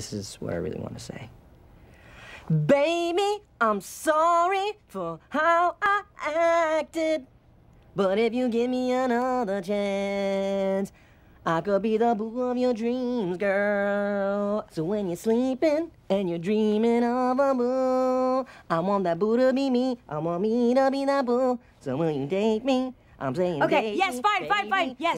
This is what I really want to say. Baby, I'm sorry for how I acted. But if you give me another chance, I could be the boo of your dreams, girl. So when you're sleeping and you're dreaming of a boo, I want that boo to be me. I want me to be that boo. So will you date me? I'm saying, okay, yes, fine, fine, fine, yes.